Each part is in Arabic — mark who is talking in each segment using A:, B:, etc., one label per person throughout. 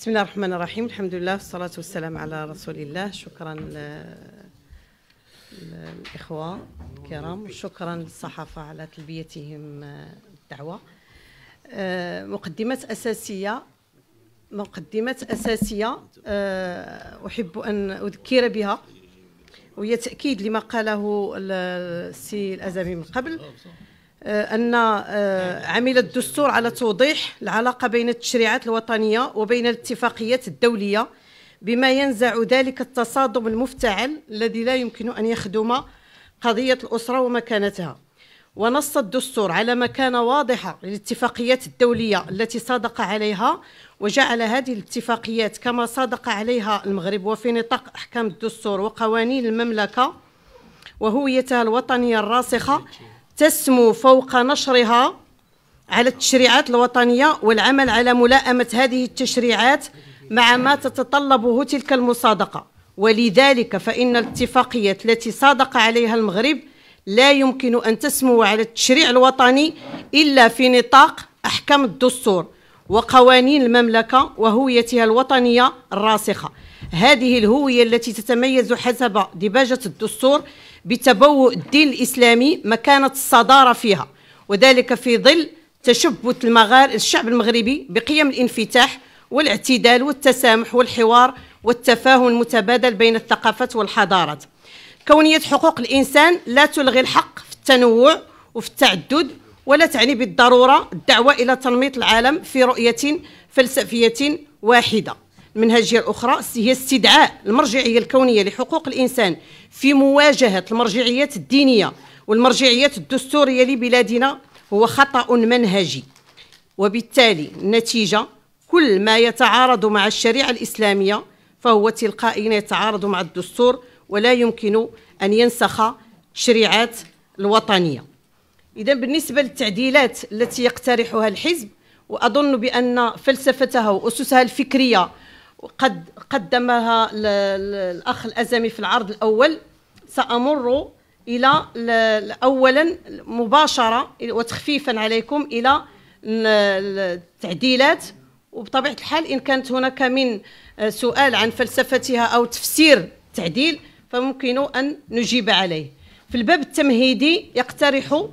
A: بسم الله الرحمن الرحيم الحمد لله والصلاة والسلام على رسول الله شكرا للإخوة الكرام وشكرا للصحافة على تلبيتهم الدعوة مقدمات أساسية مقدمات أساسية أحب أن أذكر بها وهي تأكيد لما قاله السي الأزامي من قبل آه، أن آه، عمل الدستور على توضيح العلاقة بين التشريعات الوطنية وبين الاتفاقيات الدولية بما ينزع ذلك التصادم المفتعل الذي لا يمكن أن يخدم قضية الأسرة ومكانتها ونص الدستور على مكانة واضحة للاتفاقيات الدولية التي صادق عليها وجعل هذه الاتفاقيات كما صادق عليها المغرب وفي نطاق أحكام الدستور وقوانين المملكة وهويتها الوطنية الراسخة تسمو فوق نشرها على التشريعات الوطنية والعمل على ملائمة هذه التشريعات مع ما تتطلبه تلك المصادقة ولذلك فإن الاتفاقية التي صادق عليها المغرب لا يمكن أن تسمو على التشريع الوطني إلا في نطاق أحكام الدستور وقوانين المملكة وهويتها الوطنية الراسخة هذه الهوية التي تتميز حسب دباجة الدستور بتبوء الدين الإسلامي مكانة الصدارة فيها وذلك في ظل تشبث المغار... الشعب المغربي بقيم الانفتاح والاعتدال والتسامح والحوار والتفاهم المتبادل بين الثقافات والحضارات كونية حقوق الإنسان لا تلغي الحق في التنوع وفي التعدد ولا تعني بالضرورة الدعوة إلى تنميط العالم في رؤية فلسفية واحدة المنهجيه الاخرى هي استدعاء المرجعيه الكونيه لحقوق الانسان في مواجهه المرجعيات الدينيه والمرجعيات الدستوريه لبلادنا هو خطا منهجي وبالتالي النتيجه كل ما يتعارض مع الشريعه الاسلاميه فهو تلقائيا يتعارض مع الدستور ولا يمكن ان ينسخ الشريعات الوطنيه اذا بالنسبه للتعديلات التي يقترحها الحزب واظن بان فلسفتها واسسها الفكريه قد قدمها الأخ الأزمي في العرض الأول سأمر إلى أولا مباشرة وتخفيفا عليكم إلى التعديلات وبطبيعة الحال إن كانت هناك من سؤال عن فلسفتها أو تفسير تعديل فممكن أن نجيب عليه في الباب التمهيدي يقترح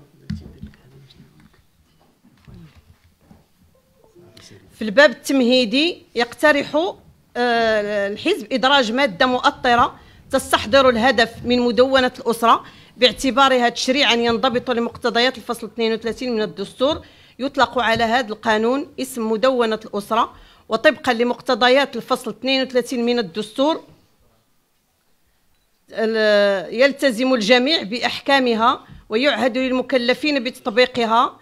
A: في الباب التمهيدي يقترح آه، الحزب إدراج مادة مؤطرة تستحضر الهدف من مدونة الأسرة باعتبارها تشريعا ينضبط لمقتضيات الفصل 32 من الدستور يطلق على هذا القانون اسم مدونة الأسرة وطبقا لمقتضيات الفصل 32 من الدستور يلتزم الجميع بأحكامها ويعهد للمكلفين بتطبيقها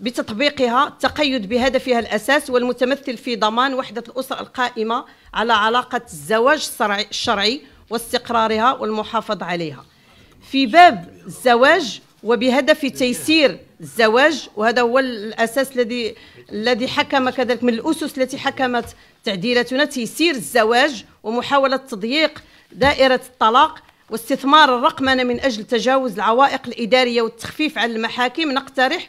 A: بتطبيقها التقيد بهدفها الأساس والمتمثل في ضمان وحدة الأسرة القائمة على علاقة الزواج الشرعي واستقرارها والمحافظة عليها في باب الزواج وبهدف تيسير الزواج وهذا هو الأساس الذي الذي حكم كذلك من الأسس التي حكمت تعديلاتنا تيسير الزواج ومحاولة تضييق دائرة الطلاق واستثمار الرقمنة من أجل تجاوز العوائق الإدارية والتخفيف على المحاكم نقترح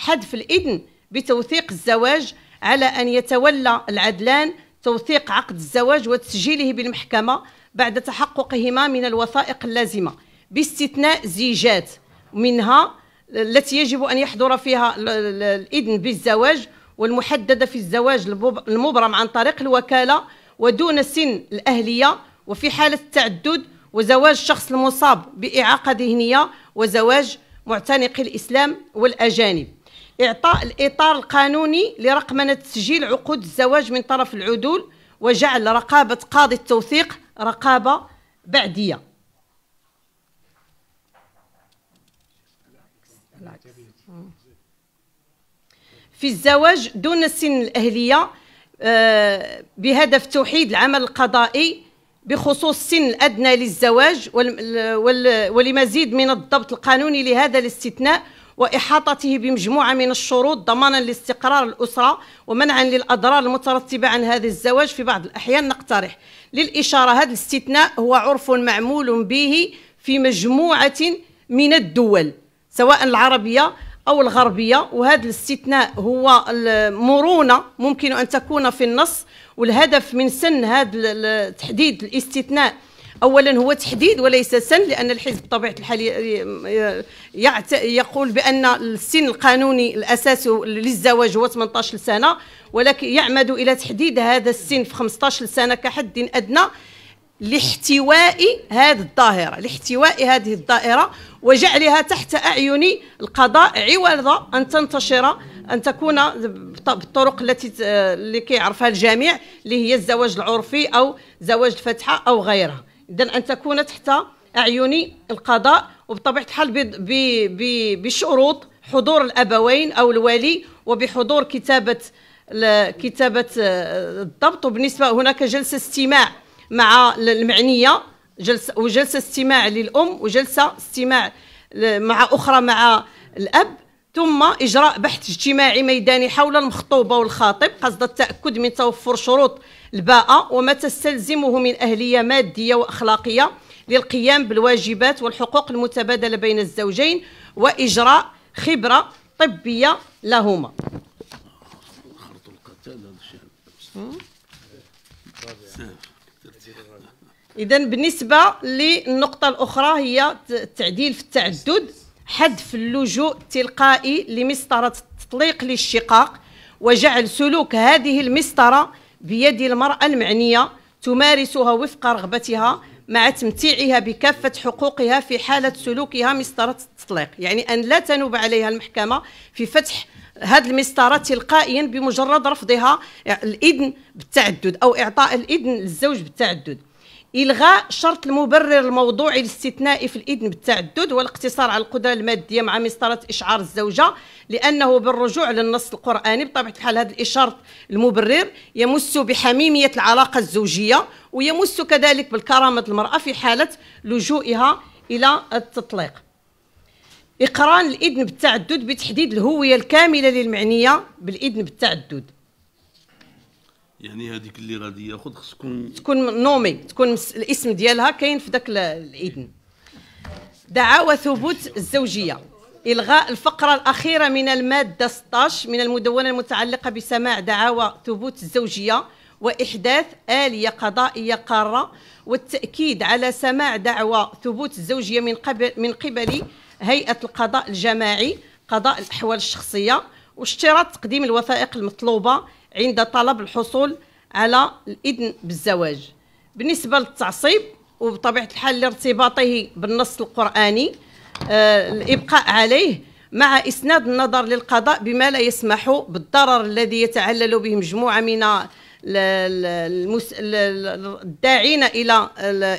A: حذف الإذن بتوثيق الزواج على أن يتولى العدلان توثيق عقد الزواج وتسجيله بالمحكمة بعد تحققهما من الوثائق اللازمة باستثناء زيجات منها التي يجب أن يحضر فيها الإذن بالزواج والمحددة في الزواج المبرم عن طريق الوكالة ودون سن الأهلية وفي حالة التعدد وزواج الشخص المصاب بإعاقة ذهنية وزواج معتنقي الإسلام والأجانب إعطاء الإطار القانوني لرقمنة تسجيل عقود الزواج من طرف العدول وجعل رقابة قاضي التوثيق رقابة بعدية في الزواج دون سن الأهلية آه، بهدف توحيد العمل القضائي بخصوص السن الأدنى للزواج ولمزيد من الضبط القانوني لهذا الاستثناء وإحاطته بمجموعة من الشروط ضمانا لاستقرار الأسرة ومنعا للأضرار المترتبة عن هذا الزواج في بعض الأحيان نقترح للإشارة هذا الاستثناء هو عرف معمول به في مجموعة من الدول سواء العربية أو الغربية وهذا الاستثناء هو المرونة ممكن أن تكون في النص والهدف من سن هذا تحديد الاستثناء اولا هو تحديد وليس سن لان الحزب بطبيعه الحال يقول بان السن القانوني الاساسي للزواج هو 18 سنه ولكن يعمد الى تحديد هذا السن في 15 سنه كحد ادنى لاحتواء هذه الظاهره لاحتواء هذه الظاهره وجعلها تحت اعين القضاء عوض ان تنتشر ان تكون بالطرق التي اللي كيعرفها الجميع اللي هي الزواج العرفي او زواج الفتحه او غيرها اذا ان تكون تحت اعين القضاء وبطبيعه الحال بشروط حضور الابوين او الولي وبحضور كتابه كتابه آه، الضبط وبالنسبه هناك جلسه استماع مع المعنيه جلسه وجلسه استماع للام وجلسه استماع مع اخرى مع الاب ثم اجراء بحث اجتماعي ميداني حول المخطوبه والخاطب قصد التاكد من توفر شروط الباء وما تستلزمه من أهلية مادية وأخلاقية للقيام بالواجبات والحقوق المتبادلة بين الزوجين وإجراء خبرة طبية لهما إذا بالنسبة للنقطة الأخرى هي التعديل في التعدد حذف اللجوء التلقائي لمسطرة التطليق للشقاق وجعل سلوك هذه المسطرة بيد المرأة المعنية تمارسها وفق رغبتها مع تمتيعها بكافة حقوقها في حالة سلوكها مسطرة التطليق يعني أن لا تنوب عليها المحكمة في فتح هاد المسطرة تلقائيا بمجرد رفضها الإذن بالتعدد أو إعطاء الإذن للزوج بالتعدد الغاء شرط المبرر الموضوعي الاستثنائي في الاذن بالتعدد والاقتصار على القدره الماديه مع مسطره اشعار الزوجه لانه بالرجوع للنص القراني بطبيعه الحال هذا الاشاره المبرر يمس بحميميه العلاقه الزوجيه ويمس كذلك بالكرامه المراه في حاله لجوئها الى التطليق اقران الاذن بالتعدد بتحديد الهويه الكامله للمعنيه بالاذن بالتعدد يعني هذيك اللي غادي ياخذ خص تكون تكون نومي تكون الاسم ديالها كاين في ذاك الاذن دعاوى ثبوت الزوجيه الغاء الفقره الاخيره من الماده 16 من المدونه المتعلقه بسماع دعاوى ثبوت الزوجيه واحداث اليه قضائيه قاره والتاكيد على سماع دعوى ثبوت الزوجيه من قبل من قبل هيئه القضاء الجماعي قضاء الاحوال الشخصيه واشتراط تقديم الوثائق المطلوبه عند طلب الحصول على الإذن بالزواج بالنسبة للتعصيب وبطبيعة الحال لارتباطه بالنص القرآني آه الإبقاء عليه مع إسناد النظر للقضاء بما لا يسمح بالضرر الذي يتعلل به مجموعة من الداعين إلى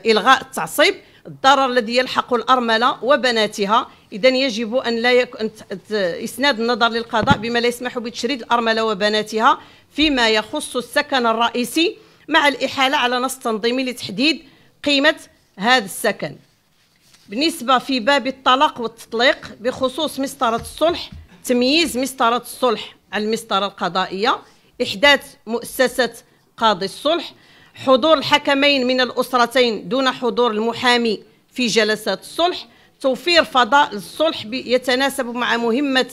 A: إلغاء التعصيب الضرر الذي يلحق الأرملة وبناتها إذا يجب أن لا يك... إسناد النظر للقضاء بما لا يسمح بتشريد الأرملة وبناتها فيما يخص السكن الرئيسي مع الإحالة على نص تنظيمي لتحديد قيمة هذا السكن بالنسبة في باب الطلاق والتطليق بخصوص مسطرة الصلح تمييز مسطرة الصلح عن المسطرة القضائية إحداث مؤسسة قاضي الصلح حضور الحكمين من الأسرتين دون حضور المحامي في جلسات الصلح توفير فضاء للصلح يتناسب مع مهمة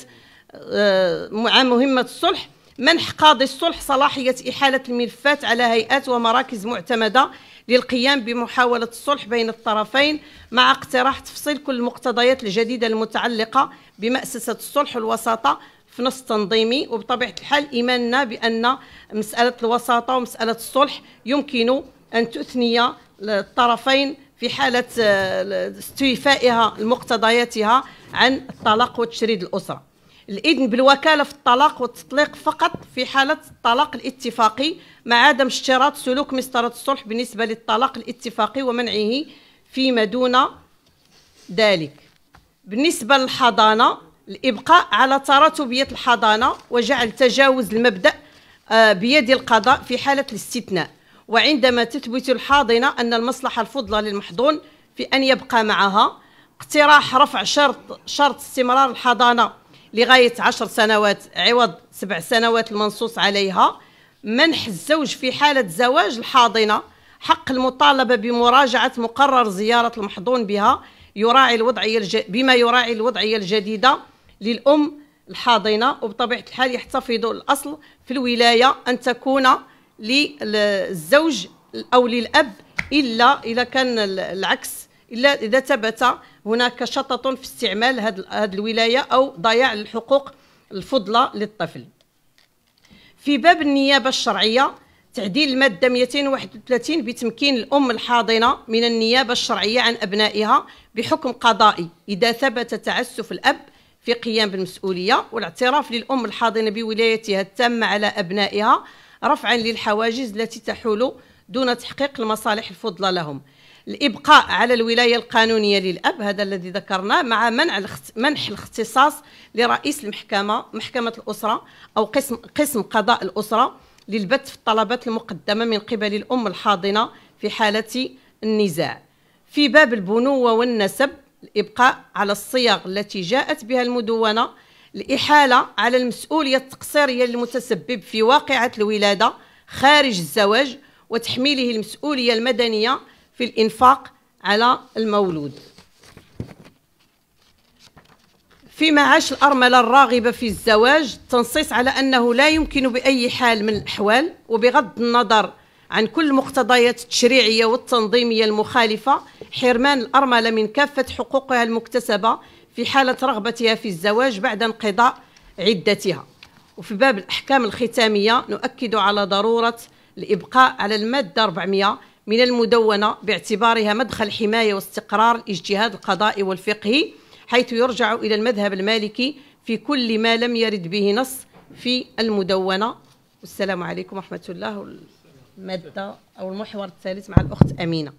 A: آه، مع مهمة الصلح منح قاضي الصلح صلاحية إحالة الملفات على هيئات ومراكز معتمدة للقيام بمحاولة الصلح بين الطرفين مع اقتراح تفصيل كل المقتضيات الجديدة المتعلقة بمأسسة الصلح والوساطة في نص تنظيمي وبطبيعه الحال ايماننا بان مساله الوساطه ومساله الصلح يمكن ان تثني الطرفين في حاله آه، استيفائها لمقتضياتها عن الطلاق وتشريد الاسره الاذن بالوكاله في الطلاق والتطليق فقط في حاله الطلاق الاتفاقي مع عدم اشتراط سلوك مسطره الصلح بالنسبه للطلاق الاتفاقي ومنعه فيما دون ذلك بالنسبه للحضانه الإبقاء على تراتبية الحضانة وجعل تجاوز المبدأ آه، بيد القضاء في حالة الاستثناء وعندما تثبت الحاضنة أن المصلحة الفضلى للمحضون في أن يبقى معها اقتراح رفع شرط شرط استمرار الحضانة لغاية عشر سنوات عوض سبع سنوات المنصوص عليها منح الزوج في حالة زواج الحاضنة حق المطالبة بمراجعة مقرر زيارة المحضون بها يراعي الوضعية بما يراعي الوضعية الجديدة للأم الحاضنة وبطبيعة الحال يحتفظ الأصل في الولاية أن تكون للزوج أو للأب إلا إذا كان العكس إلا إذا ثبت هناك شطط في استعمال هذه الولاية أو ضياع الحقوق الفضلى للطفل في باب النيابة الشرعية تعديل المادة 231 بتمكين الأم الحاضنة من النيابة الشرعية عن أبنائها بحكم قضائي إذا ثبت تعسف الأب في قيام بالمسؤولية والاعتراف للأم الحاضنة بولايتها التامة على أبنائها رفعا للحواجز التي تحول دون تحقيق المصالح الفضلى لهم الابقاء على الولايه القانونيه للاب هذا الذي ذكرناه مع منع منح الاختصاص لرئيس المحكمه محكمه الاسره او قسم قسم قضاء الاسره للبت في الطلبات المقدمه من قبل الام الحاضنه في حاله النزاع في باب البنوه والنسب الإبقاء على الصيغ التي جاءت بها المدونة الإحالة على المسؤولية التقصيرية للمتسبب في واقعة الولادة خارج الزواج وتحميله المسؤولية المدنية في الإنفاق على المولود في معاش الأرملة الراغبة في الزواج تنصيص على أنه لا يمكن بأي حال من الأحوال وبغض النظر عن كل المقتضيات التشريعية والتنظيمية المخالفة حرمان الأرملة من كافة حقوقها المكتسبة في حالة رغبتها في الزواج بعد انقضاء عدتها وفي باب الأحكام الختامية نؤكد على ضرورة الإبقاء على المادة 400 من المدونة باعتبارها مدخل حماية واستقرار الاجتهاد القضائي والفقهي حيث يرجع إلى المذهب المالكي في كل ما لم يرد به نص في المدونة والسلام عليكم ورحمة الله ماده او المحور الثالث مع الاخت امينه